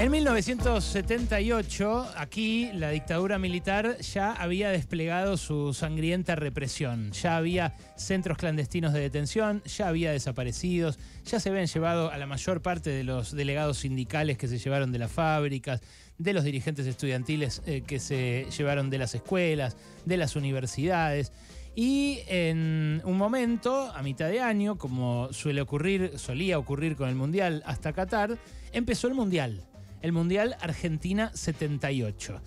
En 1978, aquí la dictadura militar ya había desplegado su sangrienta represión. Ya había centros clandestinos de detención, ya había desaparecidos, ya se habían llevado a la mayor parte de los delegados sindicales que se llevaron de las fábricas, de los dirigentes estudiantiles eh, que se llevaron de las escuelas, de las universidades. Y en un momento, a mitad de año, como suele ocurrir, solía ocurrir con el Mundial hasta Qatar, empezó el Mundial el Mundial Argentina 78.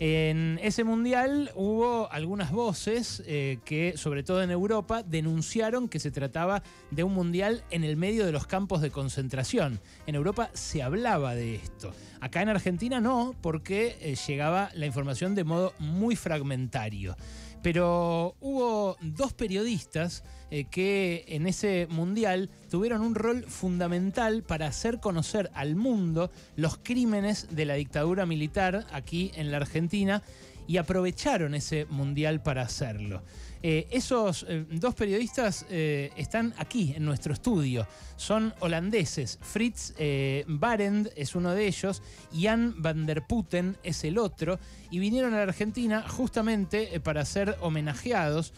En ese mundial hubo algunas voces eh, que, sobre todo en Europa, denunciaron que se trataba de un mundial en el medio de los campos de concentración. En Europa se hablaba de esto. Acá en Argentina no, porque eh, llegaba la información de modo muy fragmentario pero hubo dos periodistas eh, que en ese mundial tuvieron un rol fundamental para hacer conocer al mundo los crímenes de la dictadura militar aquí en la Argentina y aprovecharon ese mundial para hacerlo. Eh, esos eh, dos periodistas eh, están aquí en nuestro estudio. Son holandeses. Fritz Barend es uno de ellos, Jan van der Putten es el otro, y vinieron a la Argentina justamente para ser homenajeados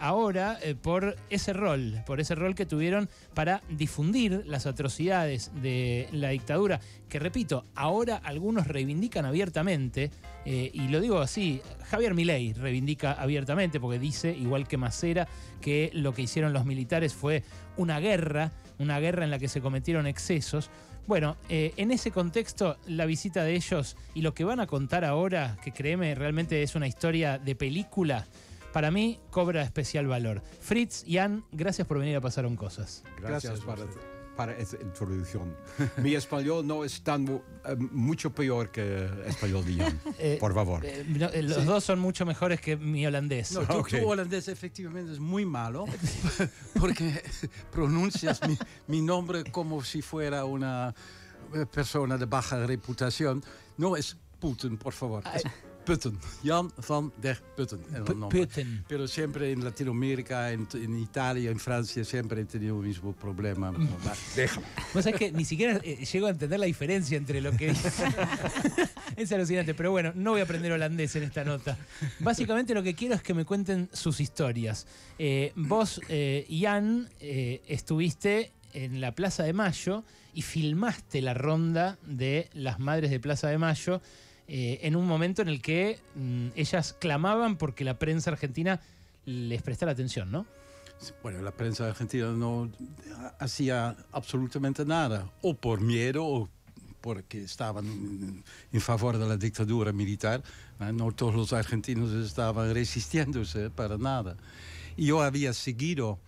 ahora por ese rol, por ese rol que tuvieron para difundir las atrocidades de la dictadura, que repito, ahora algunos reivindican abiertamente, y lo digo así, Javier Milei reivindica abiertamente porque dice igual que Macera, que lo que hicieron los militares fue una guerra, una guerra en la que se cometieron excesos. Bueno, eh, en ese contexto, la visita de ellos y lo que van a contar ahora, que créeme, realmente es una historia de película, para mí cobra especial valor. Fritz, Jan, gracias por venir a Pasaron Cosas. Gracias, gracias para esta introducción. Mi español no es tan eh, mucho peor que español de Jan. Eh, por favor. Eh, los dos son mucho mejores que mi holandés. No, tu, holandés efectivamente es muy malo porque pronuncias mi, nombre como si fuera una persona de baja reputación. No es Putin, por favor. Putten. Jan van der Putten. Pero siempre en Latinoamérica, en, Italia, en Francia, siempre he tenido el mismo problema. Déjame. Vos sabés que ni siquiera eh, llego a entender la diferencia entre lo que... es alucinante, pero bueno, no voy a aprender holandés en esta nota. Básicamente lo que quiero es que me cuenten sus historias. Eh, vos, eh, Jan, eh, estuviste en la Plaza de Mayo y filmaste la ronda de las Madres de Plaza de Mayo eh, en un momento en el que mm, ellas clamaban porque la prensa argentina les prestara atención, ¿no? Bueno, la prensa argentina no hacía absolutamente nada, o por miedo o porque estaban en favor de la dictadura militar. ¿eh? No todos los argentinos estaban resistiéndose para nada. Y yo había seguido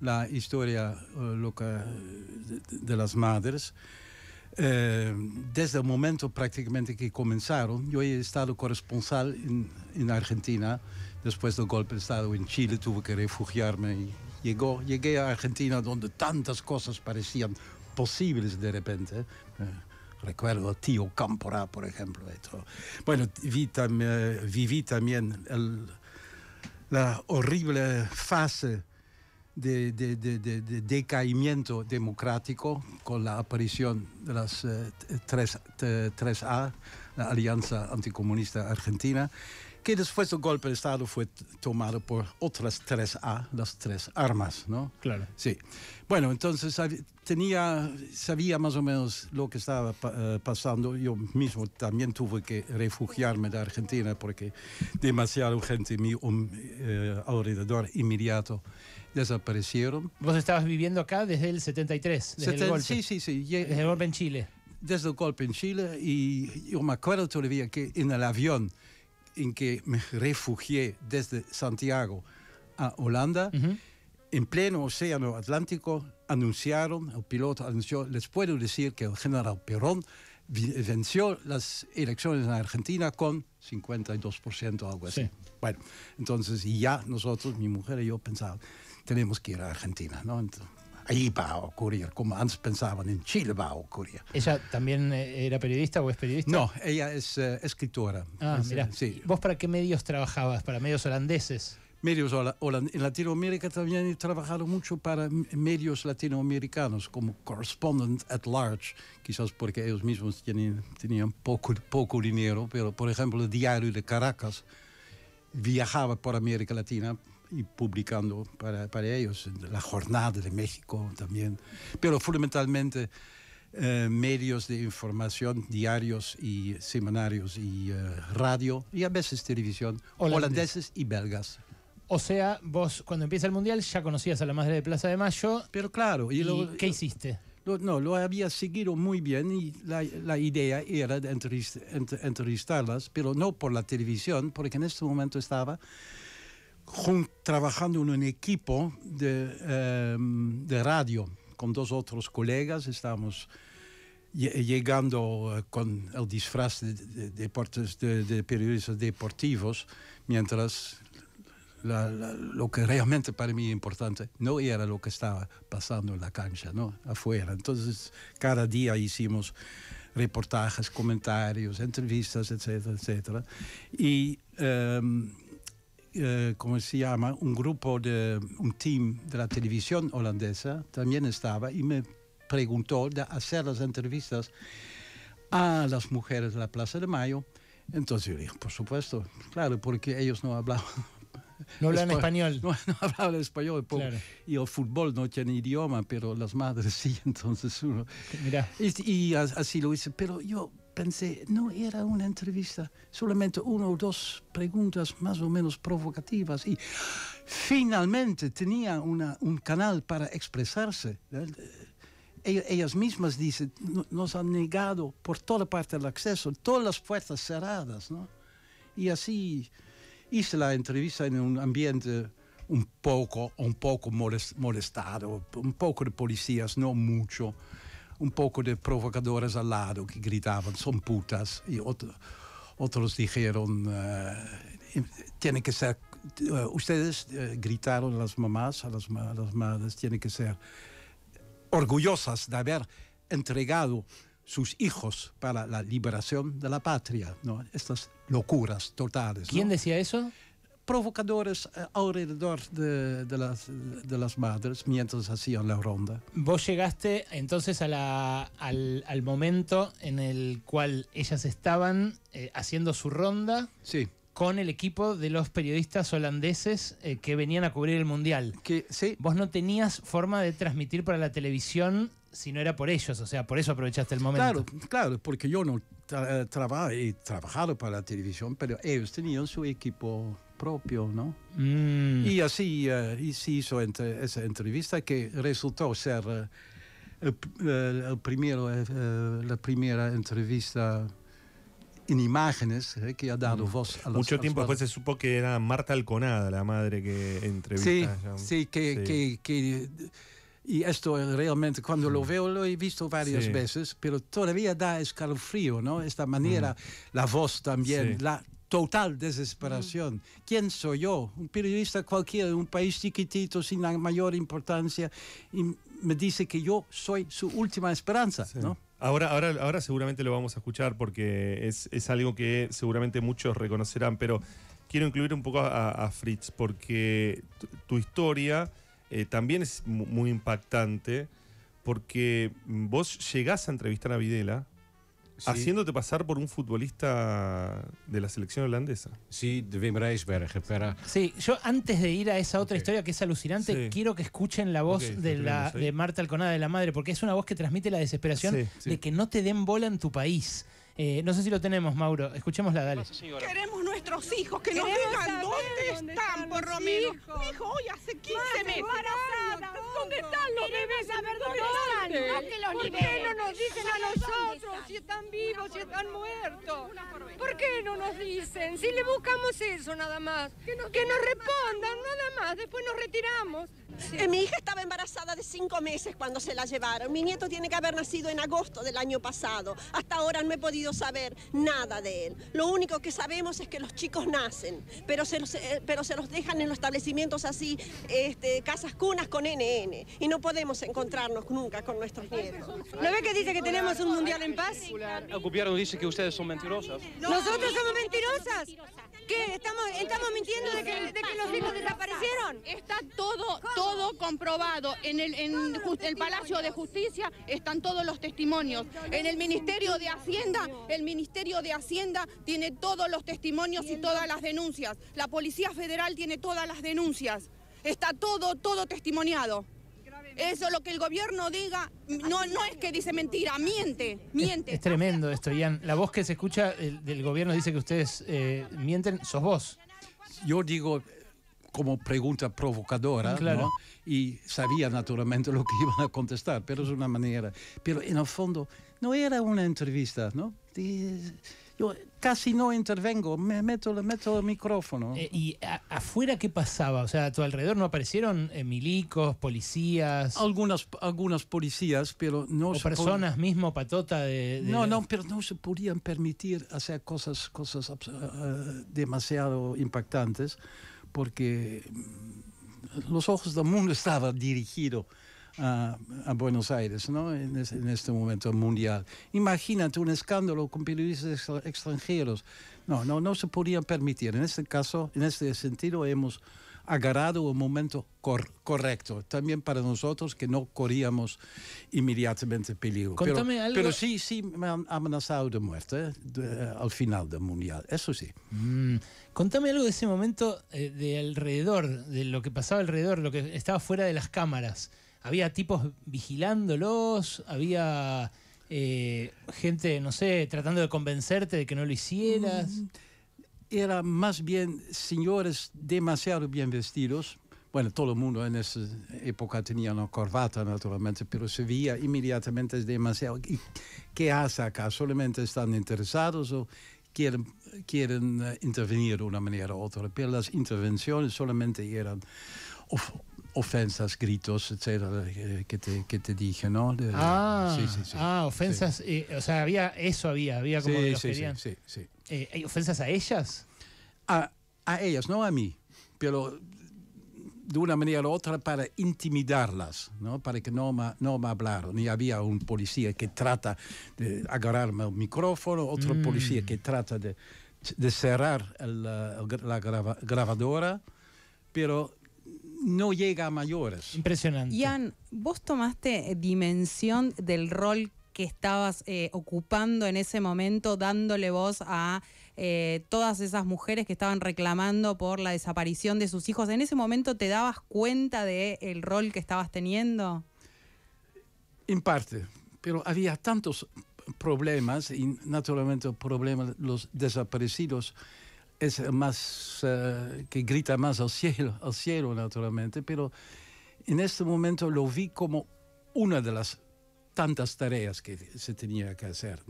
la historia eh, de, las madres eh, desde el momento prácticamente que comenzaron, yo he estado corresponsal en, en, Argentina, después del golpe de Estado en Chile tuve que refugiarme y llegó, llegué a Argentina donde tantas cosas parecían posibles de repente. Eh, recuerdo a Tío Cámpora, por ejemplo. Esto. Bueno, viví también la horrible fase de, de, de, de, decaimiento democrático con la aparición de las 3, eh, a la Alianza Anticomunista Argentina, que después del golpe de Estado fue tomado por otras 3A, las tres armas, ¿no? Claro. Sí. Bueno, entonces tenía, sabía más o menos lo que estaba eh, pasando. Yo mismo también tuve que refugiarme de Argentina porque demasiado gente mi um, alrededor inmediato desaparecieron. Vos estabas viviendo acá desde el 73, desde el golpe. Sí, sí, sí. Desde el golpe en Chile. Desde el golpe en Chile y yo me acuerdo todavía que en el avión en que me refugié desde Santiago a Holanda, en pleno Océano Atlántico, anunciaron, el piloto anunció, les puedo decir que el general Perón venció las elecciones en Argentina con 52% algo así. Bueno, entonces ya nosotros, mi mujer y yo pensábamos, tenemos que ir a Argentina, ¿no? allí va a ocurrir, como antes pensaban, en Chile va a ocurrir. ¿Ella también eh, era periodista o es periodista? No, ella es eh, escritora. Ah, mira. Sí. ¿Vos para qué medios trabajabas? ¿Para medios holandeses? Medios holandeses. En Latinoamérica también he trabajado mucho para medios latinoamericanos, como Correspondent at Large, quizás porque ellos mismos tenían, tenían poco, poco dinero, pero por ejemplo el diario de Caracas viajaba por América Latina y publicando para, para ellos. La Jornada de México también. Pero fundamentalmente eh, medios de información diarios y semanarios y eh, radio y a veces televisión holandeses y belgas. O sea, vos cuando empieza el Mundial ya conocías a la Madre de Plaza de Mayo. Pero claro. ¿Y, qué hiciste? no, lo había seguido muy bien y la, idea era de entrevistarlas, pero no por la televisión, porque en este momento estaba trabajando en un equipo de, em, de, radio con dos otros colegas. estamos llegando eh, con el disfraz de, deportes, de periodistas deportivos, mientras lo que realmente para mí importante no era lo que estaba pasando en la cancha, ¿no? afuera. Entonces, cada día hicimos reportajes, comentarios, entrevistas, etcétera, etcétera. Y. Em, eh, como se llama? Un grupo de un team de la televisión holandesa también estaba y me preguntó de hacer las entrevistas a las mujeres de la Plaza de Mayo. Entonces yo dije, por supuesto, claro, porque ellos no hablaban. No hablan español. No, hablaban español. Y el fútbol no tiene idioma, pero las madres sí, entonces uno. Mira. y así lo hice. Pero yo pensé, no era una entrevista, solamente una o dos preguntas más o menos provocativas. Y finalmente tenía un canal para expresarse. Ellas mismas dicen, nos han negado por toda parte el acceso, todas las puertas cerradas. Y así hice la entrevista en un ambiente un poco, un poco molestado, un poco de policías, no mucho un poco de provocadores al lado que gritaban, son putas, y otros dijeron, tienen eh, em, tiene que ser, eh, ustedes eh, gritaron a las mamás, a las, madres, tienen que ser orgullosas de haber entregado sus hijos para la liberación de la patria, ¿no? Estas locuras totales. ¿no? ¿Quién decía eso? provocadores eh, alrededor de, de, las, de las madres mientras hacían la ronda. Vos llegaste entonces a la, al, al, momento en el cual ellas estaban eh, haciendo su ronda. Sí. Con el equipo de los periodistas holandeses eh, que venían a cubrir el mundial. Que, sí. Vos no tenías forma de transmitir para la televisión si no era por ellos, o sea, por eso aprovechaste el momento. Claro, claro, porque yo no tra trabajaba y trabajado para la televisión, pero ellos tenían su equipo propio, ¿no? Mm. Y así eh, y se hizo esa entrevista que resultó ser eh, eh, el, primero, la primera entrevista en imágenes que ha dado mm. voz a Mucho tiempo después se supo que era Marta Alconada la madre que entrevista. Sí, sí, que, y esto realmente, cuando lo mm. veo, lo he visto varias veces, pero todavía da escalofrío, ¿no? Esta manera, la voz también, la total desesperación. Mm. ¿Quién soy yo? Un periodista cualquiera de un país chiquitito sin la mayor importancia y me dice que yo soy su última esperanza, ¿no? Ahora, ahora, ahora seguramente lo vamos a escuchar porque es, algo que seguramente muchos reconocerán, pero quiero incluir un poco a, Fritz porque tu, historia eh, también es muy impactante porque vos llegás a entrevistar a Videla Haciéndote pasar por un futbolista de la selección holandesa. Sí, de Wim Reisberg, espera. Sí, yo antes de ir a esa otra historia que es alucinante, quiero que escuchen la voz de, la, de Marta Alconada de la Madre, porque es una voz que transmite la desesperación de que no te den bola en tu país. Eh, no sé si lo tenemos, Mauro. Escuchémosla, dale. Queremos nuestros hijos, que nos digan dónde, dónde, están, por lo menos. hace 15 meses. ¿Dónde están los bebés? saber dónde están. ¿Por qué no nos dicen a nosotros si están vivos, si están muertos? ¿Por qué no nos dicen? Si le buscamos eso nada más. Que nos, respondan nada más. Después nos retiramos. Eh, mi hija estaba embarazada de cinco meses cuando se la llevaron. Mi nieto tiene que haber nacido en agosto del año pasado. Hasta ahora no he podido saber nada de él. Lo único que sabemos es que los chicos nacen, pero se los, eh, pero se los dejan en los establecimientos así, este, casas cunas con NE y no podemos encontrarnos nunca con nuestros nietos. ¿No ve que dice que tenemos un mundial en paz? gobierno dice que ustedes son mentirosas. ¿Nosotros somos mentirosas? ¿Qué? ¿Estamos, mintiendo de que, los hijos desaparecieron? Está todo, todo comprobado. En el, en el Palacio de Justicia están todos los testimonios. En el Ministerio de Hacienda, el Ministerio de Hacienda tiene todos los testimonios y todas las denuncias. La Policía Federal tiene todas las denuncias. Está todo, todo testimoniado. Eso lo que el gobierno diga, no, no es que dice mentira, miente, miente. Es, tremendo esto, Ian. La voz que se escucha del gobierno dice que ustedes eh, mienten, sos vos. Yo digo eh, como pregunta provocadora, ¿no? Y sabía naturalmente lo que iban a contestar, pero es una manera. Pero en el fondo, no era una entrevista, ¿no? casi no intervengo, me meto, meto el micrófono. Eh, ¿Y afuera qué pasaba? O sea, a tu alrededor no aparecieron eh, milicos, policías. Algunas, algunas policías, pero no personas mismo, patota de, No, no, pero no se podían permitir hacer cosas, cosas eh, demasiado impactantes porque mm, los ojos del mundo estaban dirigidos a, Buenos Aires ¿no? en, en, este momento mundial. Imagínate un escándalo con periodistas extranjeros. No, no, no se podían permitir. En este caso, en este sentido, hemos agarrado un momento correcto, también para nosotros que no corríamos inmediatamente peligro. Pero, sí, sí me han amenazado de muerte eh, al final del Mundial, eso sí. Mm, contame algo de ese momento eh, de alrededor, de lo que pasaba alrededor, lo que estaba fuera de las cámaras había tipos vigilándolos, había eh, gente, no sé, tratando de convencerte de que no lo hicieras. Mm, era más bien señores demasiado bien vestidos. Bueno, todo el mundo en esa época tenía una corbata, naturalmente, pero se veía inmediatamente demasiado. ¿Y ¿Qué hace acá? ¿Solamente están interesados o quieren, quieren eh, intervenir de una manera u otra? Pero las intervenciones solamente eran ofensas, gritos, etcétera, eh, que te, que dije, ¿no? ah, ah, ofensas, eh, o sea, había eso había, había como que Sí, sí, eh, ¿hay ¿Ofensas a ellas? A, a ellas, no a mí, pero de una manera u otra para intimidarlas, ¿no? para que no me, no me hablaron. Y había un policía que trata de agarrarme el micrófono, otro mm. policía que trata de, de cerrar la grabadora, pero no llega a mayores. Impresionante. Ian, vos tomaste dimensión del rol que estabas eh, ocupando en ese momento, dándole voz a eh, todas esas mujeres que estaban reclamando por la desaparición de sus hijos. ¿En ese momento te dabas cuenta del el rol que estabas teniendo? En parte, pero había tantos problemas, y naturalmente problemas los desaparecidos, es más, eh, que grita más al cielo, al cielo naturalmente, pero en este momento lo vi como una de las tantas tareas que se tenía que hacer,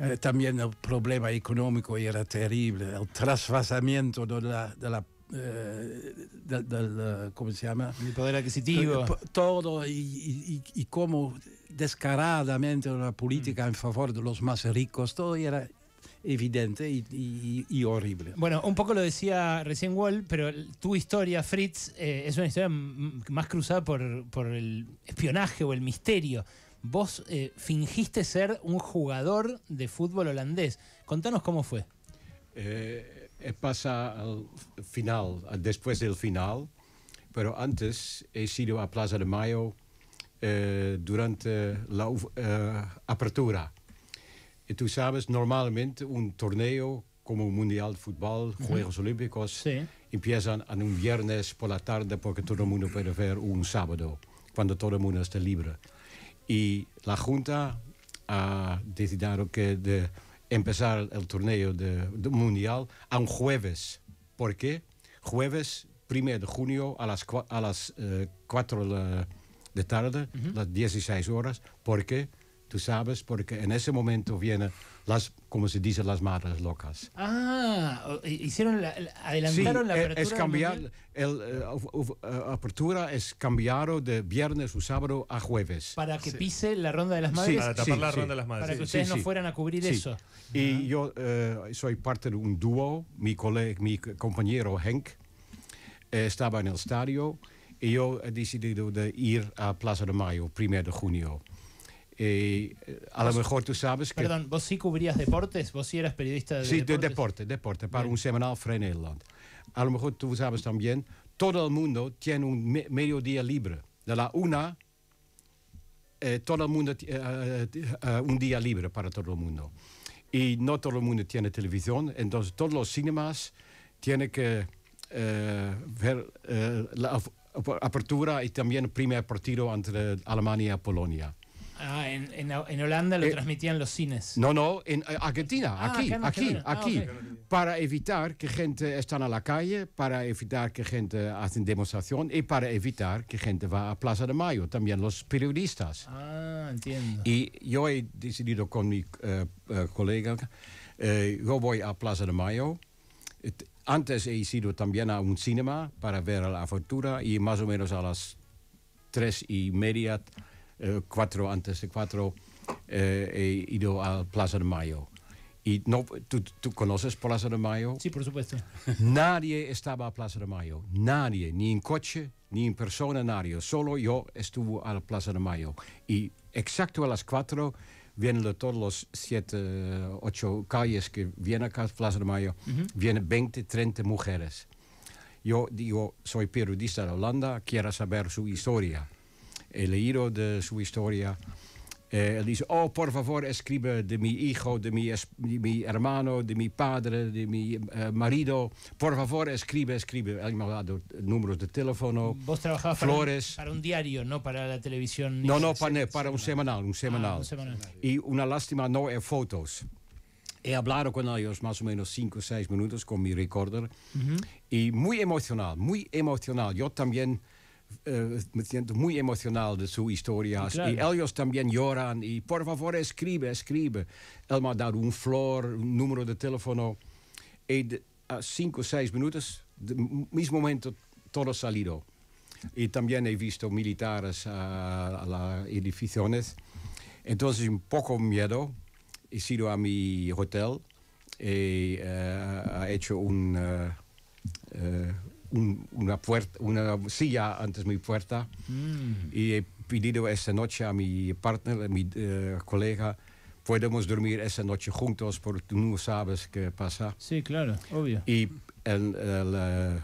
eh, también el problema económico era terrible, el trasvasamiento de la, de eh, del, ¿cómo se llama? El poder adquisitivo. Todo y, y, y cómo descaradamente la política mm. en favor de los más ricos, todo era evidente y, horrible. Bueno, un poco lo decía recién Wall, pero tu historia, Fritz, eh, es una historia más cruzada por, el espionaje o el misterio. Vos eh, fingiste ser un jugador de fútbol holandés. Contanos cómo fue. Eh, eh pasa al final, después del final, pero antes he sido a Plaza de Mayo durante la apertura y tú sabes, normalmente un torneo como un mundial de fútbol, Juegos Olímpicos, empiezan en un viernes por la tarde porque todo el mundo puede ver un sábado, cuando todo el mundo está libre. Y la Junta ha decidido que de empezar el torneo de, mundial a un jueves. ¿Por qué? Jueves 1 de junio a las, a las 4 eh, de la tarde, las 16 horas, porque tú sabes, porque en ese momento vienen las, como se dice, las madres locas. Ah, eh, hicieron adelantaron la eh, eh, apertura. Es cambiar, el, la apertura es cambiado de viernes o sábado a jueves. Para que pise la ronda de las madres. Sí, para ronda de las madres. Para que ustedes no fueran a cubrir eso. Y yo soy parte de un dúo, mi, mi compañero Henk estaba en el estadio y yo he decidido de ir a Plaza de Mayo, primero de junio y eh, a lo mejor tú sabes que... Perdón, ¿vos sí cubrías deportes? ¿Vos sí eras periodista de deportes? Sí, de deporte, deporte, para un semanal Free A lo mejor tú sabes también, todo el mundo tiene un medio mediodía libre. De la una, eh, todo el mundo, tiene eh, un día libre para todo el mundo. Y no todo el mundo tiene televisión, entonces todos los cinemas tienen que ver la apertura y también el primer partido entre Alemania y Polonia. Ah, en, Holanda lo eh, transmitían los cines. No, no, en eh, Argentina, ah, aquí, aquí, ah, aquí. Para evitar que gente esté en la calle, para evitar que gente haga demostración y para evitar que gente va a Plaza de Mayo, también los periodistas. Ah, entiendo. Y yo he decidido con mi eh, colega, yo voy a Plaza de Mayo. Antes he ido también a un cinema para ver la aventura y más o menos a las tres y media eh, cuatro, antes de cuatro, eh, he ido a Plaza de Mayo. Y no, ¿tú, ¿tú, conoces Plaza de Mayo? Sí, por supuesto. Nadie estaba a Plaza de Mayo. Nadie. Ni en coche, ni en persona, nadie. Solo yo estuve a Plaza de Mayo. Y exacto a las cuatro vienen todos los siete, ocho calles que vienen acá a Plaza de Mayo, vienen 20, 30 mujeres. Yo digo, soy periodista de Holanda, quiero saber su historia he leído de su historia. Eh, él dice, oh, por favor, escribe de mi hijo, de mi, mi hermano, de mi padre, de mi eh, marido. Por favor, escribe, escribe. Él me ha dado números de teléfono. Vos trabajabas Flores. Para, un, diario, no para la televisión. No, no, para, para un ah, semanal, un semanal. Y una lástima, no hay fotos. He hablado con ellos más o menos 5 o 6 minutos con mi recorder. Y muy emocional, muy emocional. Yo también... Eh, me siento muy emocional de su historia Y ellos también lloran. Y por favor, escribe, escribe. Él me ha dado un flor, un número de teléfono. Y a cinco o seis minutos, de mismo momento, todo salido. Y también he visto militares a, las edificaciones. Entonces, un poco miedo. He sido a mi hotel y he eh, hecho un. Eh, una, puerta, una silla antes mi puerta mm. y he pedido esa noche a mi partner, a mi eh, colega, podemos dormir esa noche juntos porque tú no sabes qué pasa. Sí, claro, obvio. Y el, eh,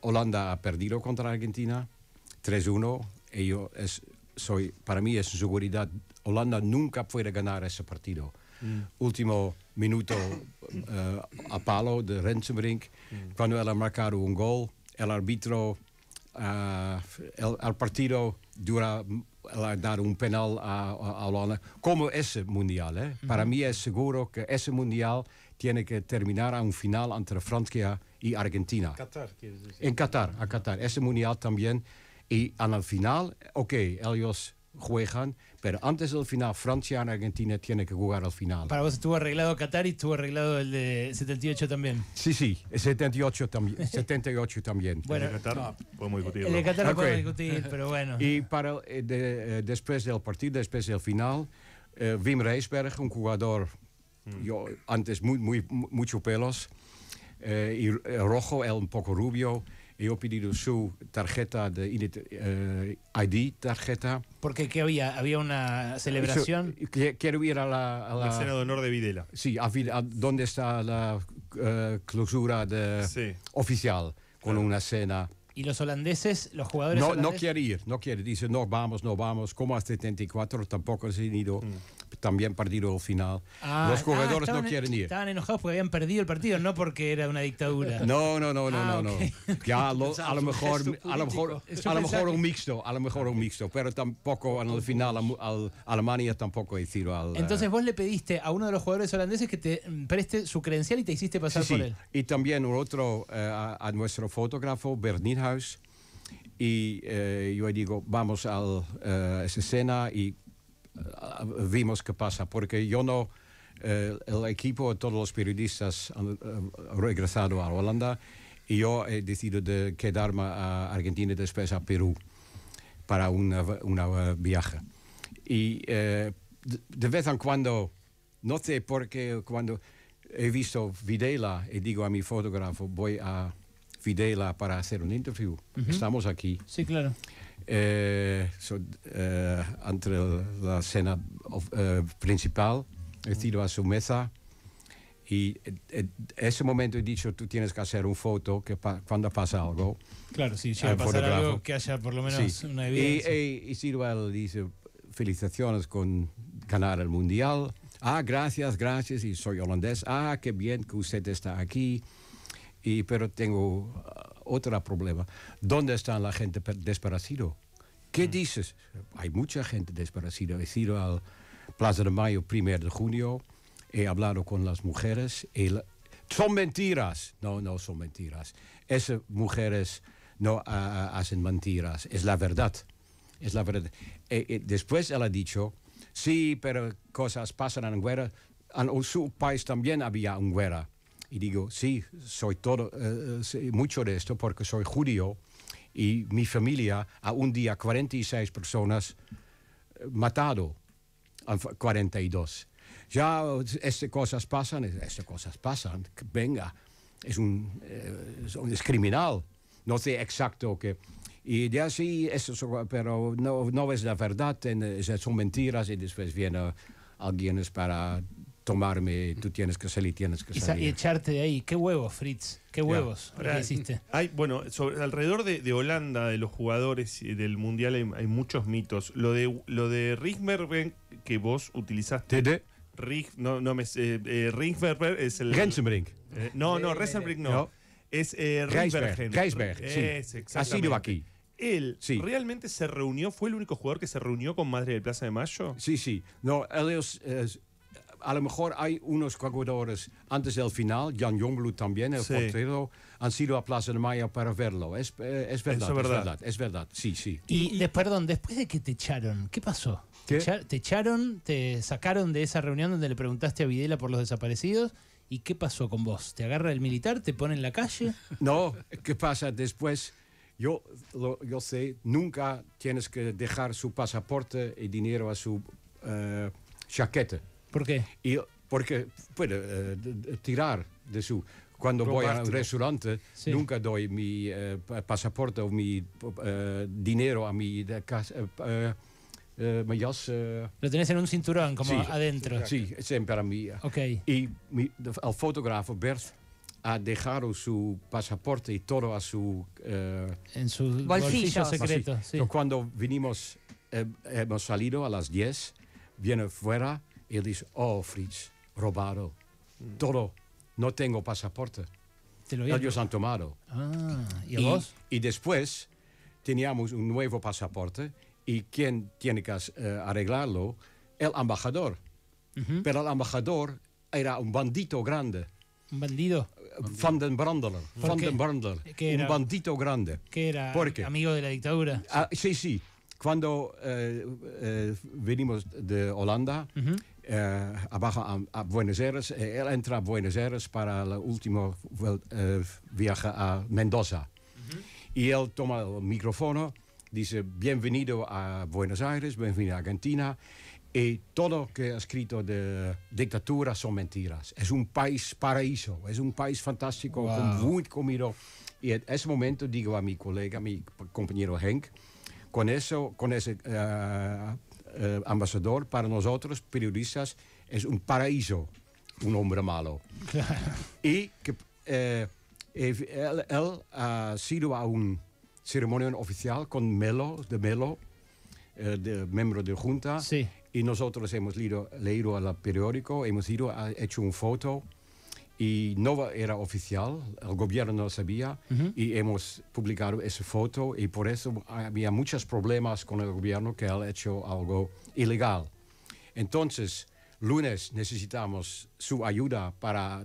Holanda ha perdido contra Argentina 3-1. Y yo es, soy, para mí es seguridad. Holanda nunca puede ganar ese partido. Mm. Último Minuto eh, a palo de Rensenbrink. Mm. Cuando ha marcado un gol, el árbitro, eh, el, partido dura dar un penal a, a, Como ese mundial, ¿eh? Mm-hmm. Para mí es seguro que ese mundial tiene que terminar a un final entre Francia y Argentina. En Qatar, a Qatar. Ese mundial también. Y al final, ok, ellos juegan, pero antes del final Francia y Argentina tiene que jugar al final. Para vos estuvo arreglado Qatar y estuvo arreglado el de 78 también. Sí, sí, 78 también. 78 también. Bueno, el de Qatar fue muy discutir. de Qatar fue pero bueno. Y para, eh, eh, después del partido, después del final, eh, Wim Reisberg, un jugador mm. yo, antes muy, mucho pelos, y Rojo, él un poco rubio. Y he su tarjeta de ID, eh, tarjeta. Porque ¿qué había? ¿Había una celebración? quiero ir a la, a la... cena de honor de Videla. Sí, a, donde está la eh, clausura de, oficial con una cena. ¿Y los holandeses, los jugadores no, holandeses? No quiere ir, no quiere. Dice, no vamos, no vamos. Como a 74 tampoco se han ido. Mm también partido final. Ah, los ah, jugadores no quieren ir. Estaban enojados porque habían perdido el partido, no porque era una dictadura. No, no, no, no, no. Ah, a lo mejor, a lo mejor, a lo mejor un mixto, a lo mejor un mixto, pero tampoco en el final Alemania tampoco hicieron al. Entonces eh, vos le pediste a uno de los jugadores holandeses que te preste su credencial y te hiciste pasar por él. Y también otro eh, a, nuestro fotógrafo house y eh, yo yo digo, vamos a esa escena y eh, vimos qué pasa, porque yo no... Eh, el equipo, todos los periodistas han eh, regresado a Holanda y yo he decidido de quedarme a Argentina después a Perú para un una viaje. Y de, vez en cuando, no sé por qué, cuando he visto Videla y digo a mi fotógrafo, voy a Videla para hacer un interview. Estamos aquí. Sí, claro. Eh, so, eh, entre la cena eh, principal, he sido mm. a su mesa. Y ese momento he dicho, tú tienes que hacer un foto que cuando pasa algo. Claro, sí, si pasar algo que haya por lo menos una evidencia. Y, dice, felicitaciones con ganar el Mundial. Ah, gracias, gracias, y soy holandés. Ah, qué bien que usted está aquí. Y, pero tengo otro problema. ¿Dónde está la gente desparacida? ¿Qué mm. dices? Hay mucha gente desparacida. He ido al Plaza de Mayo, primero de junio. He hablado con las mujeres. Son mentiras. No, no son mentiras. Esas mujeres no ah, ah, hacen mentiras. Es la verdad. Es la verdad. Eh, eh, después él ha dicho, sí, pero cosas pasan en guerra. En su país también había una guerra. Y digo, sí, soy todo, eh, eh, mucho de esto porque soy judío y mi familia a un día 46 personas eh, matado, 42. Ya estas cosas pasan, estas cosas pasan, venga, es un, es, criminal. No sé exacto qué Y ya sí, eso, pero no, no es la verdad, son mentiras y después viene alguien para tomarme, tú tienes que salir, tienes que salir. Y echarte de ahí. Qué huevos, Fritz. Qué huevos. Ahora, hiciste? bueno, alrededor de, Holanda, de los jugadores del Mundial, hay, muchos mitos. Lo de, lo de que vos utilizaste. ¿Tete? no, no me eh, eh, es el. Gensenbrink. Eh, no, no, Reisenbrink no. Es eh, sí. Así lo aquí. ¿Él realmente se reunió? ¿Fue el único jugador que se reunió con Madre de Plaza de Mayo? Sí, sí. No, ellos a lo mejor hay unos jugadores antes del final, Jan Jonglu también, el sí. portero, han sido Mayo para verlo. Es, eh, verdad, es, verdad, es verdad, sí, sí. Y, y, perdón, después de que te echaron, ¿qué pasó? Te echaron, te sacaron de esa reunión donde le preguntaste a Videla por los desaparecidos. ¿Y qué pasó con vos? ¿Te agarra el militar? ¿Te pone en la calle? No, ¿qué pasa después? Yo, yo sé, nunca tienes que dejar su pasaporte y dinero a su eh, chaqueta. ¿Por qué? Y porque puede eh, tirar de su. Cuando voy a un restaurante, nunca doy mi eh, pasaporte o mi eh, dinero a mi casa. eh, Lo tenés en un cinturón, como adentro. Sí, siempre a mí. Ok. Y mi, el fotógrafo Bert ha dejado su pasaporte y todo a su. en su bolsillo, secreto. Cuando vinimos, hemos salido a las 10, viene fuera él dice, oh, Fritz, robado. Mm. Todo. No tengo pasaporte. ¿Te lo Ellos han tomado. Ah, ¿y, y, después teníamos un nuevo pasaporte y quien tiene que eh, arreglarlo, el embajador. Pero el embajador era un bandito grande. ¿Un bandido? Eh, Van den Brandler. Van den Brandler. Un bandito grande. ¿Que era amigo de la dictadura? Ah, sí, sí. Cuando eh, venimos de Holanda, eh, abajo a, Buenos Aires. Eh, él entra a Buenos Aires para el último eh, viaje a Mendoza. Y él toma el micrófono, dice, bienvenido a Buenos Aires, bienvenido a Argentina. Y todo lo que ha escrito de dictadura son mentiras. Es un país paraíso, es un país fantástico, muy con buen comido. Y en ese momento digo a mi colega, mi compañero Henk, con eso, con ese eh, para nosotros, periodistas, es un paraíso, un hombre malo. y que, eh, eh, él, ha sido a un ceremonia oficial con Melo, de Melo, de miembro de Junta. Y nosotros hemos leído, al el periódico, hemos ido, hecho una foto y no era oficial, el gobierno no sabía y hemos publicado esa foto y por eso había muchos problemas con el gobierno que ha hecho algo ilegal. Entonces, lunes necesitamos su ayuda para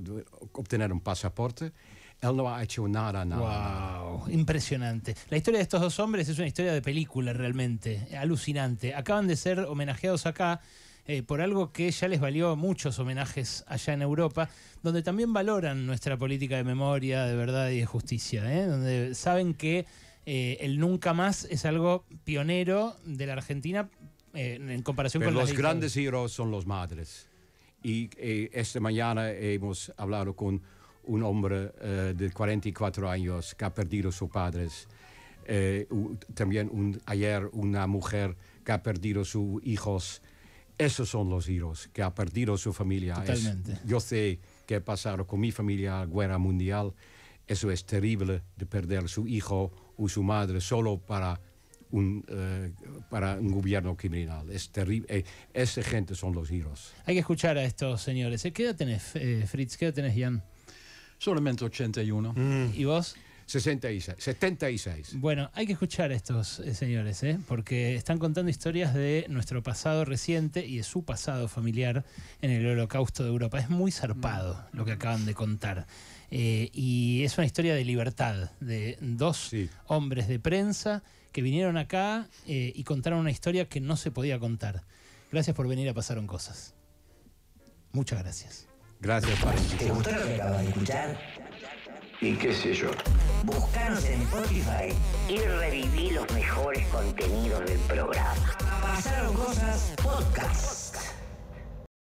obtener un pasaporte. Él no ha hecho nada, nada. ¡Wow! Impresionante. La historia de estos dos hombres es una historia de película realmente, alucinante. Acaban de ser homenajeados acá eh, por algo que ya les valió muchos homenajes allá en Europa, donde también valoran nuestra política de memoria, de verdad y de justicia, ¿eh? donde saben que eh, el nunca más es algo pionero de la Argentina en comparación con los grandes héroes son los madres. Y esta mañana hemos hablado con un hombre de 44 años que ha perdido sus padres. también un, ayer una mujer que ha perdido sus hijos esos son los héroes que ha perdido su familia. yo sé que he pasado con mi familia la guerra mundial. Eso es terrible de perder su hijo o su madre solo para un, eh, para un gobierno criminal. Es terrible. Eh, Ese gente son los héroes. Hay que escuchar a estos señores. ¿Eh? ¿Qué edad tenés, Fritz? ¿Qué edad tenés, Jan? Solamente 81. ¿Y vos? 66, 76. Bueno, hay que escuchar a estos eh, señores, eh, porque están contando historias de nuestro pasado reciente y de su pasado familiar en el holocausto de Europa. Es muy zarpado lo que acaban de contar. Eh, y es una historia de libertad, de dos hombres de prensa que vinieron acá y contaron una historia que no se podía contar. Gracias por venir a Pasaron Cosas. Muchas gracias. Gracias, por escuchar? y qué sé yo. Buscando en Spotify y reviví los mejores contenidos del programa. Pasaron cosas podcast.